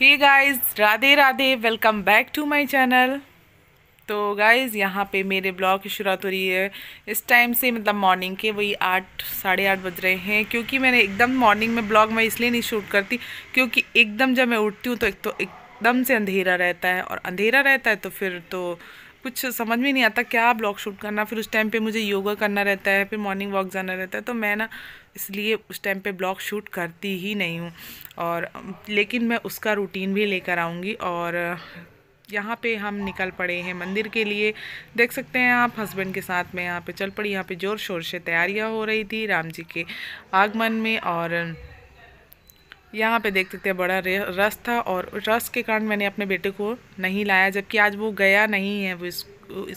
hey guys Radhe Radhe welcome back to my channel तो guys यहाँ पे मेरे ब्लॉग की शुरुआत हो रही है इस टाइम से मतलब मॉर्निंग के वही आठ साढ़े आठ बज रहे हैं क्योंकि मैंने एकदम मॉर्निंग में ब्लॉग मैं इसलिए नहीं शूट करती क्योंकि एकदम जब मैं उठती हूँ तो एक तो एकदम से अंधेरा रहता है और अंधेरा रहता है तो फिर तो कुछ समझ में नहीं आता क्या ब्लॉग शूट करना फिर उस टाइम पे मुझे योगा करना रहता है फिर मॉर्निंग वॉक जाना रहता है तो मैं ना इसलिए उस टाइम पे ब्लॉग शूट करती ही नहीं हूँ और लेकिन मैं उसका रूटीन भी लेकर आऊँगी और यहाँ पे हम निकल पड़े हैं मंदिर के लिए देख सकते हैं आप हस्बैंड के साथ में यहाँ पे चल पड़ी यहाँ पे ज़ोर शोर से तैयारियाँ हो रही थी राम जी के आगमन में और यहाँ पे देख सकते हैं बड़ा रस था और रस के कारण मैंने अपने बेटे को नहीं लाया जबकि आज वो गया नहीं है वो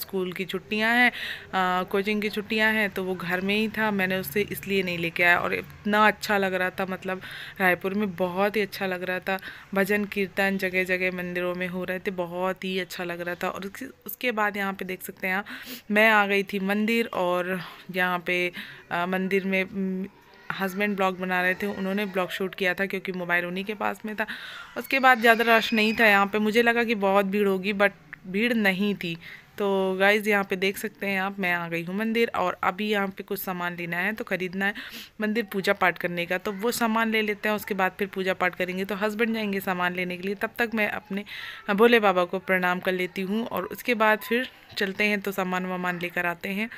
स्कूल की छुट्टियाँ हैं कोचिंग की छुट्टियाँ हैं तो वो घर में ही था मैंने उसे इसलिए नहीं लेके आया और इतना अच्छा लग रहा था मतलब रायपुर में बहुत ही अच्छा लग रहा था भजन कीर्तन जगह जगह मंदिरों में हो रहे थे बहुत ही अच्छा लग रहा था और उसके बाद यहाँ पर देख सकते हैं मैं आ गई थी मंदिर और यहाँ पर मंदिर में हस्बैंड ब्लॉग बना रहे थे उन्होंने ब्लॉग शूट किया था क्योंकि मोबाइल उन्हीं के पास में था उसके बाद ज़्यादा रश नहीं था यहाँ पे मुझे लगा कि बहुत भीड़ होगी बट भीड़ नहीं थी तो गाइज़ यहाँ पे देख सकते हैं आप मैं आ गई हूँ मंदिर और अभी यहाँ पे कुछ सामान लेना है तो ख़रीदना है मंदिर पूजा पाठ करने का तो वो सामान ले लेते हैं उसके बाद फिर पूजा पाठ करेंगे तो हस्बैंड जाएंगे सामान लेने के लिए तब तक मैं अपने भोले बाबा को प्रणाम कर लेती हूँ और उसके बाद फिर चलते हैं तो सामान वामान लेकर आते हैं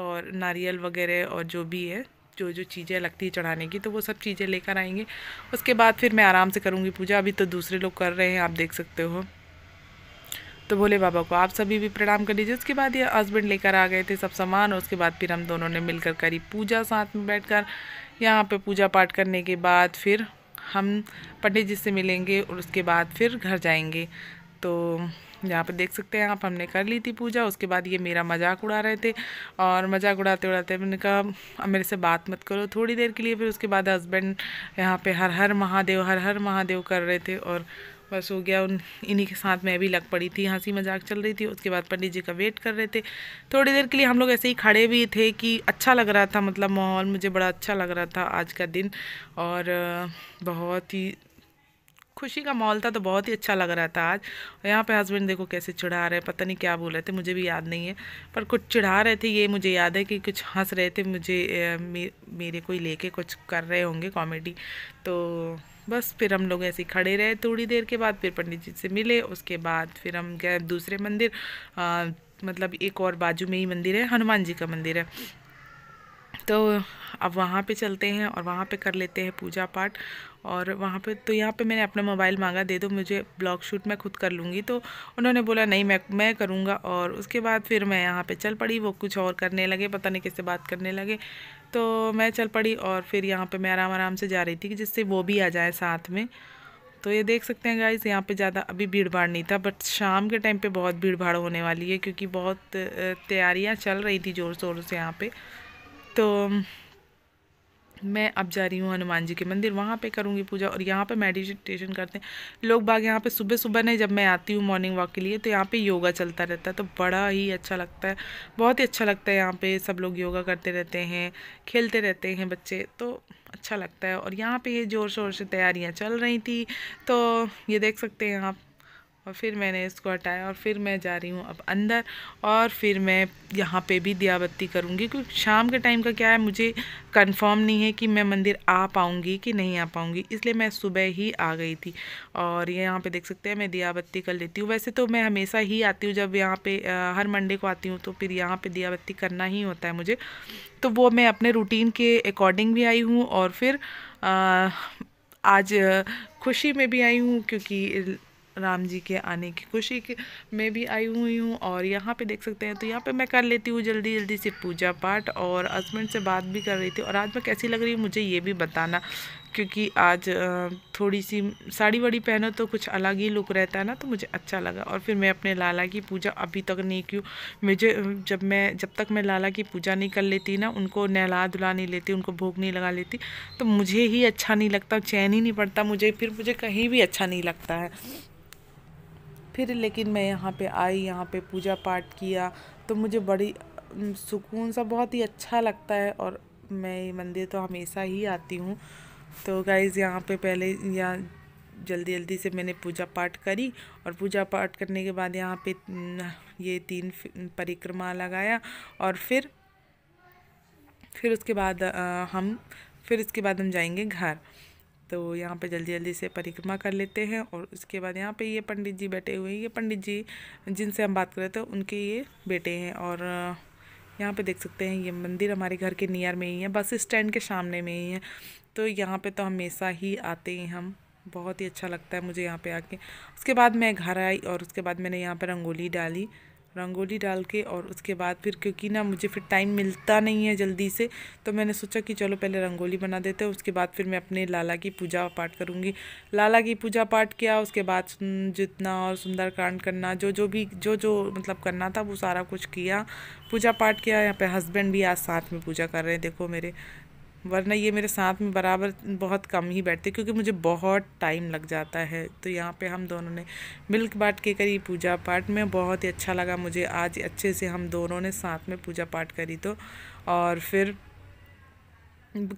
और नारियल वगैरह और जो भी है जो जो चीज़ें लगती है चढ़ाने की तो वो सब चीज़ें लेकर आएंगे उसके बाद फिर मैं आराम से करूँगी पूजा अभी तो दूसरे लोग कर रहे हैं आप देख सकते हो तो भोले बाबा को आप सभी भी प्रणाम कर लीजिए उसके बाद ये हस्बैंड लेकर आ गए थे सब सामान और उसके बाद फिर हम दोनों ने मिलकर करी पूजा साथ में बैठकर यहाँ पे पूजा पाठ करने के बाद फिर हम पंडित जी से मिलेंगे और उसके बाद फिर घर जाएंगे तो यहाँ पे देख सकते हैं आप हमने कर ली थी पूजा उसके बाद ये मेरा मजाक उड़ा रहे थे और मजाक उड़ाते उड़ाते मैंने कहा अब मेरे से बात मत करो थोड़ी देर के लिए फिर उसके बाद हस्बैंड यहाँ पे हर हर महादेव हर हर महादेव कर रहे थे और बस हो गया उन इन्हीं के साथ मैं भी लग पड़ी थी हंसी मजाक चल रही थी उसके बाद पंडित जी का वेट कर रहे थे थोड़ी देर के लिए हम लोग ऐसे ही खड़े भी थे कि अच्छा लग रहा था मतलब माहौल मुझे बड़ा अच्छा लग रहा था आज का दिन और बहुत ही खुशी का माहौल था तो बहुत ही अच्छा लग रहा था आज यहाँ पे हस्बैंड देखो कैसे चिढ़ा रहे पता नहीं क्या बोल रहे थे मुझे भी याद नहीं है पर कुछ चिढ़ा रहे थे ये मुझे याद है कि कुछ हंस रहे थे मुझे मेरे को ही लेके कुछ कर रहे होंगे कॉमेडी तो बस फिर हम लोग ऐसे खड़े रहे थोड़ी देर के बाद फिर पंडित जी से मिले उसके बाद फिर हम गए दूसरे मंदिर मतलब एक और बाजू में ही मंदिर है हनुमान जी का मंदिर है तो अब वहाँ पे चलते हैं और वहाँ पे कर लेते हैं पूजा पाठ और वहाँ पे तो यहाँ पे मैंने अपना मोबाइल मांगा दे दो मुझे ब्लॉग शूट मैं खुद कर लूँगी तो उन्होंने बोला नहीं मैं मैं करूँगा और उसके बाद फिर मैं यहाँ पे चल पड़ी वो कुछ और करने लगे पता नहीं किससे बात करने लगे तो मैं चल पड़ी और फिर यहाँ पर मैं आराम आराम से जा रही थी कि जिससे वो भी आ जाए साथ में तो ये देख सकते हैं गाइज़ यहाँ पर ज़्यादा अभी भीड़ भाड़ नहीं था बट शाम के टाइम पर बहुत भीड़ भाड़ होने वाली है क्योंकि बहुत तैयारियाँ चल रही थी ज़ोर शोर से यहाँ पर तो मैं अब जा रही हूँ हनुमान जी के मंदिर वहाँ पे करूँगी पूजा और यहाँ पे मेडिटेशन करते हैं लोग बाग यहाँ पे सुबह सुबह नहीं जब मैं आती हूँ मॉर्निंग वॉक के लिए तो यहाँ पे योगा चलता रहता है तो बड़ा ही अच्छा लगता है बहुत ही अच्छा लगता है यहाँ पे सब लोग योगा करते रहते हैं खेलते रहते हैं बच्चे तो अच्छा लगता है और यहाँ पर ये ज़ोर शोर से तैयारियाँ चल रही थी तो ये देख सकते हैं आप और फिर मैंने इसको हटाया और फिर मैं जा रही हूँ अब अंदर और फिर मैं यहाँ पे भी दिया बत्ती करूँगी क्योंकि शाम के टाइम का क्या है मुझे कंफर्म नहीं है कि मैं मंदिर आ पाऊँगी कि नहीं आ पाऊँगी इसलिए मैं सुबह ही आ गई थी और ये यहाँ पे देख सकते हैं मैं दिया बत्ती कर लेती हूँ वैसे तो मैं हमेशा ही आती हूँ जब यहाँ पे हर मंडे को आती हूँ तो फिर यहाँ पर दिया बत्ती करना ही होता है मुझे तो वो मैं अपने रूटीन के अकॉर्डिंग भी आई हूँ और फिर आज खुशी में भी आई हूँ क्योंकि राम जी के आने की खुशी में भी आई हुई हूँ और यहाँ पे देख सकते हैं तो यहाँ पे मैं कर लेती हूँ जल्दी जल्दी से पूजा पाठ और हस्बैंड से बात भी कर रही थी और आज मैं कैसी लग रही हूँ मुझे ये भी बताना क्योंकि आज थोड़ी सी साड़ी वाड़ी पहनो तो कुछ अलग ही लुक रहता है ना तो मुझे अच्छा लगा और फिर मैं अपने लाला की पूजा अभी तक नहीं की मुझे जब मैं जब तक मैं लाला की पूजा नहीं कर लेती ना उनको नहला धुला नहीं लेती उनको भोग नहीं लगा लेती तो मुझे ही अच्छा नहीं लगता चैन ही नहीं पड़ता मुझे फिर मुझे कहीं भी अच्छा नहीं लगता है फिर लेकिन मैं यहाँ पे आई यहाँ पे पूजा पाठ किया तो मुझे बड़ी सुकून सा बहुत ही अच्छा लगता है और मैं ये मंदिर तो हमेशा ही आती हूँ तो गाइज़ यहाँ पे पहले यहाँ जल्दी जल्दी से मैंने पूजा पाठ करी और पूजा पाठ करने के बाद यहाँ पे ये तीन परिक्रमा लगाया और फिर फिर उसके बाद हम फिर उसके बाद हम जाएंगे घर तो यहाँ पे जल्दी जल्दी से परिक्रमा कर लेते हैं और उसके बाद यहाँ पे ये पंडित जी बैठे हुए हैं ये पंडित जी जिनसे हम बात कर रहे थे उनके ये बेटे हैं और यहाँ पे देख सकते हैं ये मंदिर हमारे घर के नियर में ही है बस स्टैंड के सामने में ही है तो यहाँ पे तो हमेशा ही आते हैं हम बहुत ही अच्छा लगता है मुझे यहाँ पर आके उसके बाद मैं घर आई और उसके बाद मैंने यहाँ पर रंगोली डाली रंगोली डाल के और उसके बाद फिर क्योंकि ना मुझे फिर टाइम मिलता नहीं है जल्दी से तो मैंने सोचा कि चलो पहले रंगोली बना देते हैं उसके बाद फिर मैं अपने लाला की पूजा पाठ करूँगी लाला की पूजा पाठ किया उसके बाद जितना और सुंदरकांड करना जो जो भी जो जो मतलब करना था वो सारा कुछ किया पूजा पाठ किया यहाँ पे हस्बैंड भी आज साथ में पूजा कर रहे हैं देखो मेरे वरना ये मेरे साथ में बराबर बहुत कम ही बैठते क्योंकि मुझे बहुत टाइम लग जाता है तो यहाँ पे हम दोनों ने मिल्क बाट के करी पूजा पाठ में बहुत ही अच्छा लगा मुझे आज अच्छे से हम दोनों ने साथ में पूजा पाठ करी तो और फिर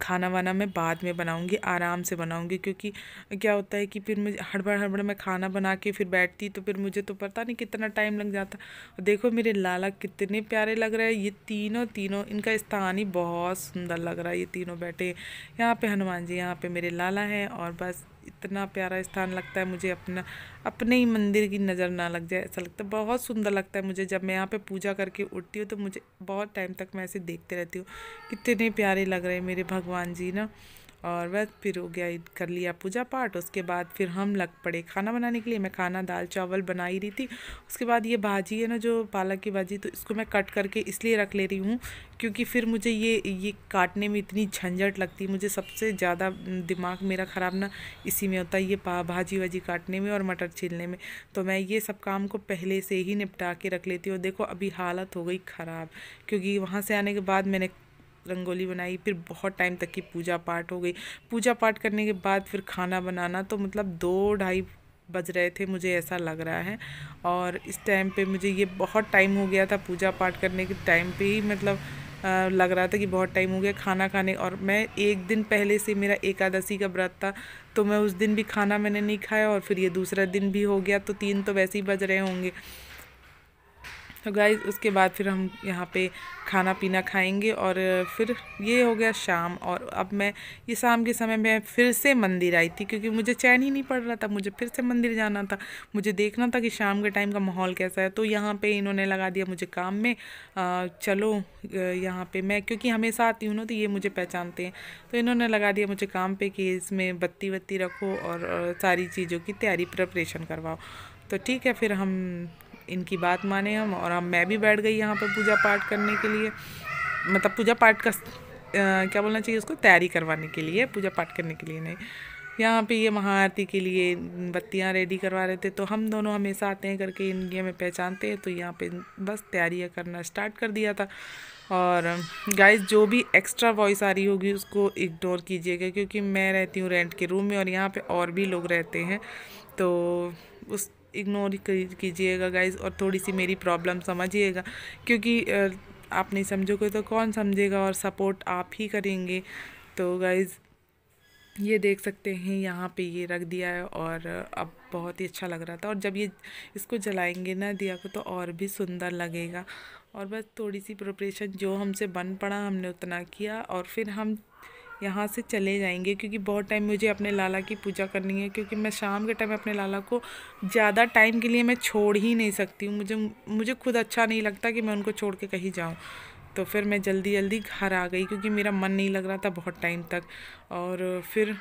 खाना वाना मैं बाद में बनाऊंगी आराम से बनाऊंगी क्योंकि क्या होता है कि फिर मुझे हड़बड़ हड़बड़ मैं खाना बना के फिर बैठती तो फिर मुझे तो पता नहीं कितना टाइम लग जाता और देखो मेरे लाला कितने प्यारे लग रहे हैं ये तीनों तीनों इनका स्थान ही बहुत सुंदर लग रहा है ये तीनों बैठे यहाँ पे हनुमान जी यहाँ पे मेरे लाला हैं और बस इतना प्यारा स्थान लगता है मुझे अपना अपने ही मंदिर की नज़र ना लग जाए ऐसा लगता है बहुत सुंदर लगता है मुझे जब मैं यहाँ पे पूजा करके उठती हूँ तो मुझे बहुत टाइम तक मैं ऐसे देखते रहती हूँ कितने प्यारे लग रहे हैं मेरे भगवान जी ना और वह फिर हो गया कर लिया पूजा पाठ उसके बाद फिर हम लग पड़े खाना बनाने के लिए मैं खाना दाल चावल बना ही रही थी उसके बाद ये भाजी है ना जो पालक की भाजी तो इसको मैं कट करके इसलिए रख ले रही हूँ क्योंकि फिर मुझे ये ये काटने में इतनी झंझट लगती मुझे सबसे ज़्यादा दिमाग मेरा ख़राब ना इसी में होता है ये पा भाजी वाजी काटने में और मटर छीलने में तो मैं ये सब काम को पहले से ही निपटा के रख लेती हूँ देखो अभी हालत हो गई ख़राब क्योंकि वहाँ से आने के बाद मैंने रंगोली बनाई फिर बहुत टाइम तक की पूजा पाठ हो गई पूजा पाठ करने के बाद फिर खाना बनाना तो मतलब दो ढाई बज रहे थे मुझे ऐसा लग रहा है और इस टाइम पे मुझे ये बहुत टाइम हो गया था पूजा पाठ करने के टाइम पे ही मतलब आ, लग रहा था कि बहुत टाइम हो गया खाना खाने और मैं एक दिन पहले से मेरा एकादशी का व्रत था तो मैं उस दिन भी खाना मैंने नहीं खाया और फिर ये दूसरा दिन भी हो गया तो तीन तो वैसे ही बज रहे होंगे तो गाइज उसके बाद फिर हम यहाँ पे खाना पीना खाएंगे और फिर ये हो गया शाम और अब मैं ये शाम के समय में फिर से मंदिर आई थी क्योंकि मुझे चैन ही नहीं पड़ रहा था मुझे फिर से मंदिर जाना था मुझे देखना था कि शाम के टाइम का माहौल कैसा है तो यहाँ पे इन्होंने लगा दिया मुझे काम में आ, चलो यहाँ पे मैं क्योंकि हमेशा आती हूँ ना तो ये मुझे पहचानते हैं तो इन्होंने लगा दिया मुझे काम पर कि इसमें बत्ती वत्ती रखो और सारी चीज़ों की तैयारी प्रपरेशन करवाओ तो ठीक है फिर हम इनकी बात माने हम और हम मैं भी बैठ गई यहाँ पर पूजा पाठ करने के लिए मतलब पूजा पाठ का क्या बोलना चाहिए उसको तैयारी करवाने के लिए पूजा पाठ करने के लिए नहीं यहाँ पे ये महाआरती के लिए बत्तियाँ रेडी करवा रहे थे तो हम दोनों हमेशा आते हैं करके इनकी हमें पहचानते हैं तो यहाँ पे बस तैयारियाँ करना स्टार्ट कर दिया था और गाइस जो भी एक्स्ट्रा वॉइस आ रही होगी उसको इग्नोर कीजिएगा क्योंकि मैं रहती हूँ रेंट के रूम में और यहाँ पे और भी लोग रहते हैं तो उस इग्नोर कीजिएगा गाइज़ और थोड़ी सी मेरी प्रॉब्लम समझिएगा क्योंकि आप नहीं समझोगे तो कौन समझेगा और सपोर्ट आप ही करेंगे तो गाइज़ ये देख सकते हैं यहाँ पे ये रख दिया है और अब बहुत ही अच्छा लग रहा था और जब ये इसको जलाएंगे ना दिया को तो और भी सुंदर लगेगा और बस थोड़ी सी प्रिपरेशन जो हमसे बन पड़ा हमने उतना किया और फिर हम यहाँ से चले जाएंगे क्योंकि बहुत टाइम मुझे अपने लाला की पूजा करनी है क्योंकि मैं शाम के टाइम अपने लाला को ज़्यादा टाइम के लिए मैं छोड़ ही नहीं सकती हूँ मुझे मुझे खुद अच्छा नहीं लगता कि मैं उनको छोड़ के कहीं जाऊँ तो फिर मैं जल्दी जल्दी घर आ गई क्योंकि मेरा मन नहीं लग रहा था बहुत टाइम तक और फिर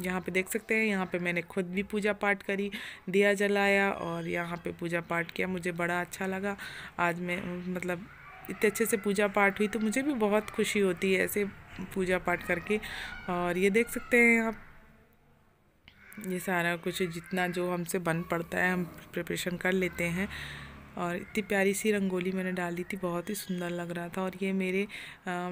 यहाँ पे देख सकते हैं यहाँ पे मैंने खुद भी पूजा पाठ करी दिया जलाया और यहाँ पे पूजा पाठ किया मुझे बड़ा अच्छा लगा आज मैं मतलब इतने अच्छे से पूजा पाठ हुई तो मुझे भी बहुत खुशी होती है ऐसे पूजा पाठ करके और ये देख सकते हैं आप ये सारा कुछ जितना जो हमसे बन पड़ता है हम प्रिपरेशन कर लेते हैं और इतनी प्यारी सी रंगोली मैंने डाली थी बहुत ही सुंदर लग रहा था और ये मेरे आ,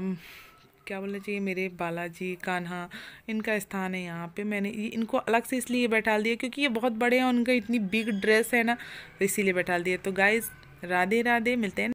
क्या बोलना चाहिए मेरे बालाजी कान्हा इनका स्थान है यहाँ पे मैंने इनको अलग से इसलिए बैठा दिया क्योंकि ये बहुत बड़े हैं उनका इतनी बिग ड्रेस है ना तो इसीलिए बैठा दिया तो गाइज राधे राधे मिलते हैं